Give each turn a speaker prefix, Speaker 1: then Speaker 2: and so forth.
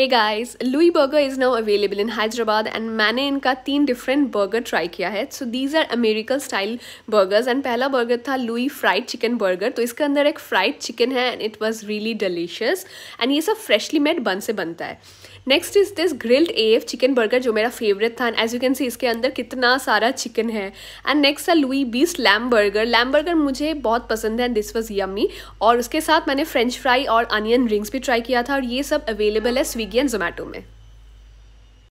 Speaker 1: hey guys Louis burger is now available in Hyderabad and मैंने इनका तीन डिफरेंट बर्गर ट्राई किया है so these are American style burgers and पहला burger था लुई फ्राइड चिकन बर्गर तो इसके अंदर एक फ्राइड चिकन है and it was really delicious and ये सब फ्रेशली मेड बन से बनता है next is this grilled A F chicken burger जो मेरा फेवरेट था एंड एज यू कैन सी इसके अंदर कितना सारा चिकन है एंड नेक्स्ट था लुई बीस लैम बर्गर लैम बर्गर मुझे बहुत पसंद है एंड दिस वॉज यम्मी और उसके साथ मैंने फ्रेंच फ्राई और अनियन रिंग्स भी ट्राई किया था और ये सब अवेलेबल है स्वीग की है जोमैटो में